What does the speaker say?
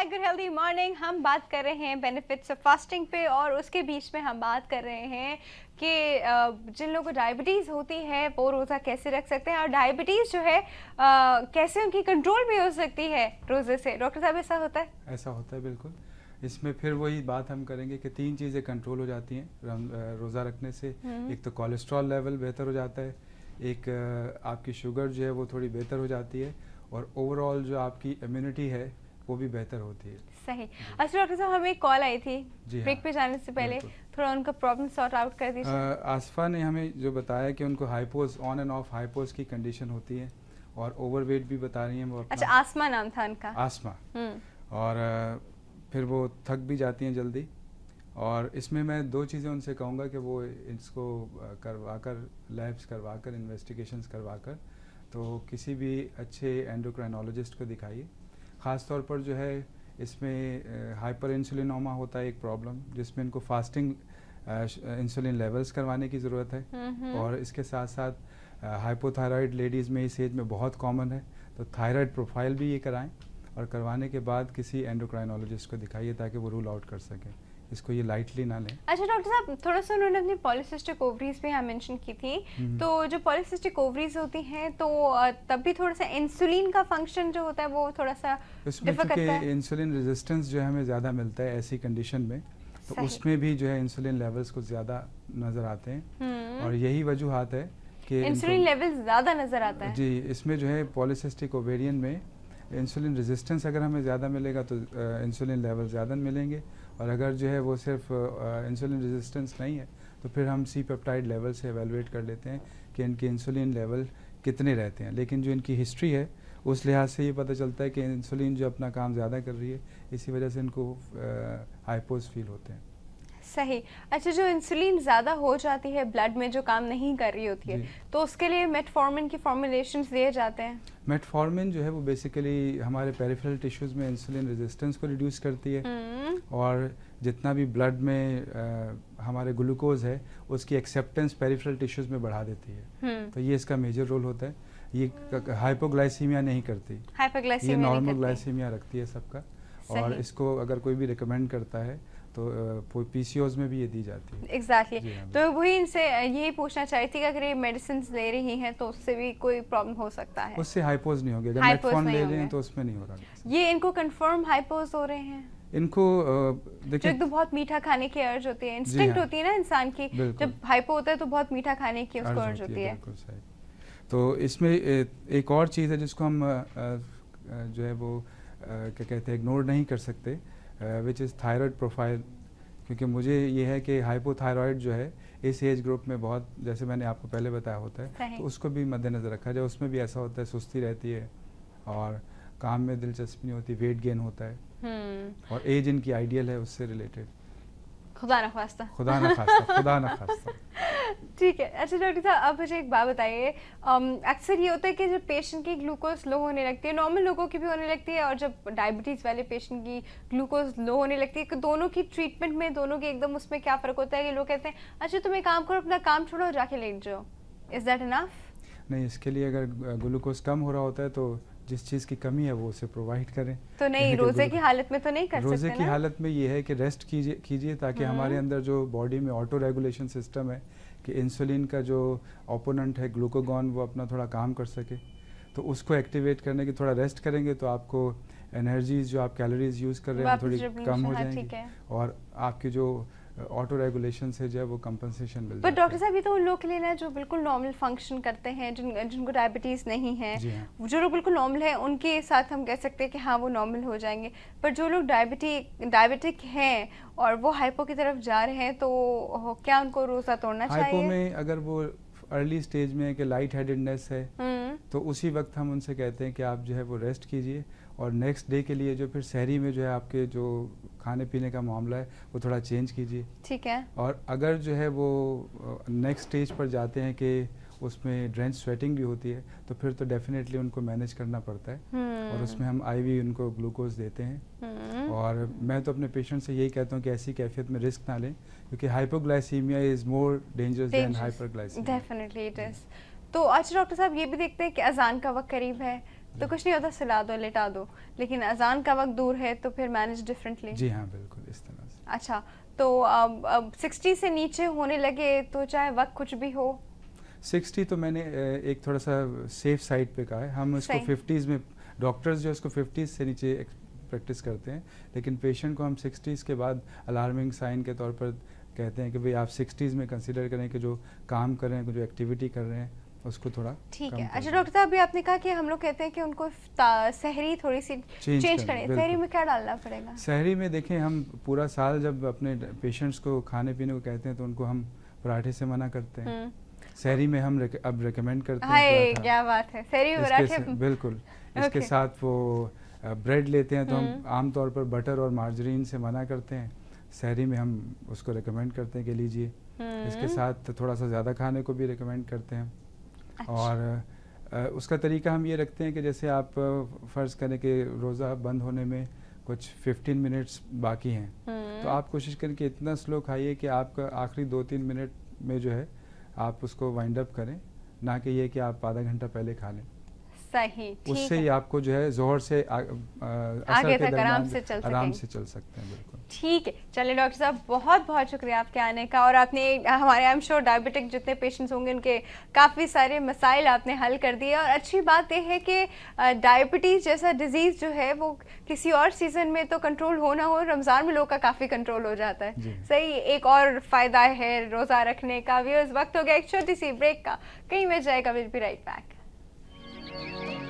Hi good healthy morning हम बात कर रहे हैं बेनिफिट्स ऑफ फास्टिंग पे और उसके बीच में हम बात कर रहे हैं कि जिन लोगों को डायबिटीज़ होती है वो रोज़ा कैसे रख सकते हैं और डायबिटीज़ जो है आ, कैसे उनकी कंट्रोल भी हो सकती है रोज़े से डॉक्टर साहब ऐसा होता है ऐसा होता है बिल्कुल इसमें फिर वही बात हम करेंगे कि तीन चीज़ें कंट्रोल हो जाती हैं रोज़ा रखने से हम्म। एक तो कोलेस्ट्रॉल लेवल बेहतर हो जाता है एक आपकी शुगर जो है वो थोड़ी बेहतर हो जाती है और ओवरऑल जो आपकी इम्यूनिटी है वो भी बेहतर होती है सही अच्छा डॉक्टर साहब हमें कॉल आई थी ब्रेक हाँ, पे जाने से पहले थोड़ा उनका प्रॉब्लम सॉर्ट आउट कर दीजिए आसफा ने हमें जो बताया कि उनको hypos on and off hypos की कंडीशन होती है और ओवरवेट भी बता रही हैं वो अच्छा आसमा नाम था उनका आसमा हम्म। और फिर वो थक भी जाती हैं जल्दी और इसमें मैं दो चीज़ें उनसे कहूँगा कि वो इसको करवा कर लैब्स करवा कर इन्वेस्टिगेशन करवा कर तो किसी भी अच्छे एंडोक्राइनोलॉजिस्ट को दिखाइए ख़ास तौर पर जो है इसमें हाइपर इंसुलिनोमा होता है एक प्रॉब्लम जिसमें इनको फास्टिंग इंसुलिन लेवल्स करवाने की ज़रूरत है और इसके साथ साथ हाइपोथायराइड लेडीज़ में इस एज में बहुत कॉमन है तो थायराइड प्रोफाइल भी ये कराएं और करवाने के बाद किसी एंडोक्राइनोलॉजिस्ट को दिखाइए ताकि वो रूल आउट कर सकें इसको ये लाइटली ना लें अच्छा डॉक्टर साहब थोड़ा सा उन्होंने अपनी पॉलिसिस्टिक ओवरीज भी यहाँ मेंशन की थी हम्म। तो जो पॉलिसिस्टिक ओवरीज होती हैं तो तब भी थोड़ा सा इंसुलिन का फंक्शन जो होता है वो थोड़ा सा इंसुलिन रेजिस्टेंस जो हमें ज़्यादा मिलता है ऐसी कंडीशन में तो उसमें भी जो है इंसुलिन लेवल्स को ज़्यादा नज़र आते हैं हम्म। और यही वजूहत है कि इंसुलिन लेवल ज़्यादा नज़र आता है जी इसमें जो है पॉलिसिस्टिक ओवेरियन में इंसुलिन रेजिस्टेंस अगर हमें ज़्यादा मिलेगा तो इंसुलिन लेवल ज़्यादा मिलेंगे और अगर जो है वो सिर्फ इंसुलिन रेजिस्टेंस नहीं है तो फिर हम सी पेप्टाइड लेवल से एवेलुएट कर लेते हैं कि इनके इंसुलिन लेवल कितने रहते हैं लेकिन जो इनकी हिस्ट्री है उस लिहाज से ये पता चलता है कि इंसुलिन जो अपना काम ज़्यादा कर रही है इसी वजह से इनको हाइपोज फील होते हैं सही अच्छा जो इंसुलिन ज़्यादा हो जाती है ब्लड में जो काम नहीं कर रही होती है तो उसके लिए मेटफॉर्मिन की फॉर्मुलेशन दिए जाते हैं मेटफॉर्मिन जो है वो बेसिकली हमारे पेरिफेरल टिश्यूज़ में इंसुलिन रेजिस्टेंस को रिड्यूस करती है हम्म। और जितना भी ब्लड में आ, हमारे ग्लूकोज है उसकी एक्सेप्टेंस पेरिफेरल टिश्यूज़ में बढ़ा देती है हम्म। तो ये इसका मेजर रोल होता है ये हाइपोग्लाइसीमिया नहीं करती ये नॉर्मल ग्लाइसीमिया रखती है सबका और इसको अगर कोई भी रिकमेंड करता है तो पीसीओज में भी ये दी जाती है एग्जैक्टली exactly. हाँ, तो वही इनसे यही पूछना चाहिए थी कि अगर ये मेडिसिन ले रही हैं तो उससे भी कोई प्रॉब्लम हो सकता है उससे हाइपोज नहीं होगी अगर मेटफॉर्म ले रहे हैं तो उसमें नहीं हो रहा ये इनको कंफर्म हाइपोज हो रहे हैं इनको देखिए तो बहुत मीठा खाने की अर्ज होती है इंस्टिंक्ट हाँ। होती है ना इंसान की जब हाइपो होता है तो बहुत मीठा खाने की उसको अर्ज होती है तो इसमें एक और चीज़ है जिसको हम जो है वो क्या कहते हैं इग्नोर नहीं कर सकते विच इज़ थायराइड प्रोफाइल क्योंकि मुझे ये है कि हाइपोथायरॉयड जो है इस एज ग्रुप में बहुत जैसे मैंने आपको पहले बताया होता है तो उसको भी मद्देनजर रखा जाए उसमें भी ऐसा होता है सुस्ती रहती है और काम में दिलचस्पी नहीं होती वेट गेन होता है हम्म। और एज इनकी आइडियल है उससे रिलेटेड खुदा ना खास्ता खुदा ना खास्ता खुदा ना खास्ता ठीक है अच्छा डॉक्टर साहब आप मुझे एक बात बताइए अक्सर ये होता है कि जब पेशेंट की ग्लूकोज लो होने लगती है नॉर्मल लोगों की भी होने लगती है और जब डायबिटीज़ वाले पेशेंट की ग्लूकोज लो होने लगती है तो दोनों की ट्रीटमेंट में दोनों के एकदम उसमें क्या फ़र्क होता है कि लोग कहते हैं अच्छा तुम्हें काम करो अपना काम छोड़ो और जाके लेट जाओ इज़ दैट इनाफ नहीं इसके लिए अगर ग्लूकोज कम हो रहा होता है तो जिस चीज़ की कमी है वो उसे प्रोवाइड करें तो नहीं रोज़े की हालत में तो नहीं कर रोज़े सकते की हालत में ये है कि रेस्ट कीजिए कीजिए ताकि हमारे हम्म। अंदर जो बॉडी में ऑटो रेगुलेशन सिस्टम है कि इंसुलिन का जो ओपोनेंट है ग्लूकोगन वो अपना थोड़ा काम कर सके तो उसको एक्टिवेट करने की थोड़ा रेस्ट करेंगे तो आपको एनर्जीज जो आप कैलोरीज यूज़ कर रहे हैं थोड़ी कम हो हाँ, जाएंगी और आपकी जो ऑटो रेगुलेशन से जो है वो कंपनसेशन मिल बट डॉक्टर साहब ये तो उन लोग के लिए ना जो बिल्कुल नॉर्मल फंक्शन करते हैं जिन जिनको डायबिटीज़ नहीं है हाँ। जो लोग बिल्कुल नॉर्मल है उनके साथ हम कह सकते हैं कि हाँ वो नॉर्मल हो जाएंगे पर जो लोग डायबिटी डायबिटिक हैं और वो हाइपो की तरफ जा रहे हैं तो क्या उनको रोज़ा तोड़ना चाहिए हाइपो में अगर वो अर्ली स्टेज में कि लाइट हेडेडनेस है हम्म। तो उसी वक्त हम उनसे कहते हैं कि आप जो है वो रेस्ट कीजिए और नेक्स्ट डे के लिए जो फिर शहरी में जो है आपके जो खाने पीने का मामला है वो थोड़ा चेंज कीजिए ठीक है और अगर जो है वो नेक्स्ट स्टेज पर जाते हैं कि उसमें ड्रेंच स्वेटिंग भी होती है तो फिर तो डेफिनेटली उनको मैनेज करना पड़ता है हम्म। और उसमें हम आईवी उनको ग्लूकोज देते हैं हम्म। और मैं तो अपने पेशेंट से यही कहता हूँ कि ऐसी कैफियत में रिस्क ना लें क्योंकि hypoglycaemia is more dangerous than hyperglycaemia definitely it is तो अच्छा डॉक्टर साहब ये भी देखते हैं कि अजान का वक्त करीब है तो कुछ नहीं होता सिला दो लेटा दो लेकिन अजान का वक्त दूर है तो फिर मैनेज डिफरेंटली जी हाँ बिल्कुल इस तरह से अच्छा तो अब अब सिक्सटी से नीचे होने लगे तो चाहे वक्त कुछ भी हो सिक्सटी तो मैंने एक थोड़ा सा सेफ साइड पे कहा है हम उसको फिफ्टीज़ में डॉक्टर्स जो इसको फिफ्टीज़ से नीचे प्रैक्टिस करते हैं लेकिन पेशेंट को हम सिक्सटीज़ के बाद अलार्मिंग साइन के तौर पर कहते हैं कि भाई आप सिक्सटीज़ में कंसिडर करें कि जो काम कर रहे हैं जो एक्टिविटी कर रहे हैं उसको थोड़ा ठीक है अच्छा डॉक्टर साहब अभी आपने कहा कि हम लोग कहते हैं कि उनको शहरी थोड़ी सी चेंज, चेंज करें सहरी में क्या डालना पड़ेगा सहरी में देखें हम पूरा साल जब अपने पेशेंट्स को खाने पीने को कहते हैं तो उनको हम पराठे से मना करते हैं हम्म। शहरी में हम रेक, अब रिकमेंड करते हैं क्या बात है शहरी पराठे बिल्कुल इसके साथ वो ब्रेड लेते हैं तो हम हम्म। आमतौर पर बटर और मार्जरीन से मना करते हैं शहरी में हम उसको रिकमेंड करते हैं कि लीजिए हम्म। इसके साथ थोड़ा सा ज़्यादा खाने को भी रिकमेंड करते हैं अच्छा। और उसका तरीका हम ये रखते हैं कि जैसे आप फ़र्ज़ करें कि रोज़ा बंद होने में कुछ 15 मिनट्स बाकी हैं हम्म। तो आप कोशिश करें कि इतना स्लो खाइए कि आपका आखिरी दो तीन मिनट में जो है आप उसको वाइंड अप करें ना कि यह कि आप आधा घंटा पहले खा लें सही उससे ही आपको जो है जोर से आ, आ, आगे तक आराम से चल आराम से चल सकते हैं बिल्कुल ठीक है चलिए डॉक्टर साहब बहुत बहुत शुक्रिया आपके आने का और आपने हमारे आई एम श्योर डायबिटिक जितने पेशेंट्स होंगे उनके काफ़ी सारे मसाइल आपने हल कर दिए और अच्छी बात यह है कि डायबिटीज़ जैसा डिजीज़ जो है वो किसी और सीज़न में तो कंट्रोल होना हो रमज़ान में लोग का काफ़ी कंट्रोल हो जाता है सही एक और फ़ायदा है रोज़ा रखने का भी वक्त हो गया एक छोटी सी ब्रेक का कहीं मिल जाएगा will be right back Thank you.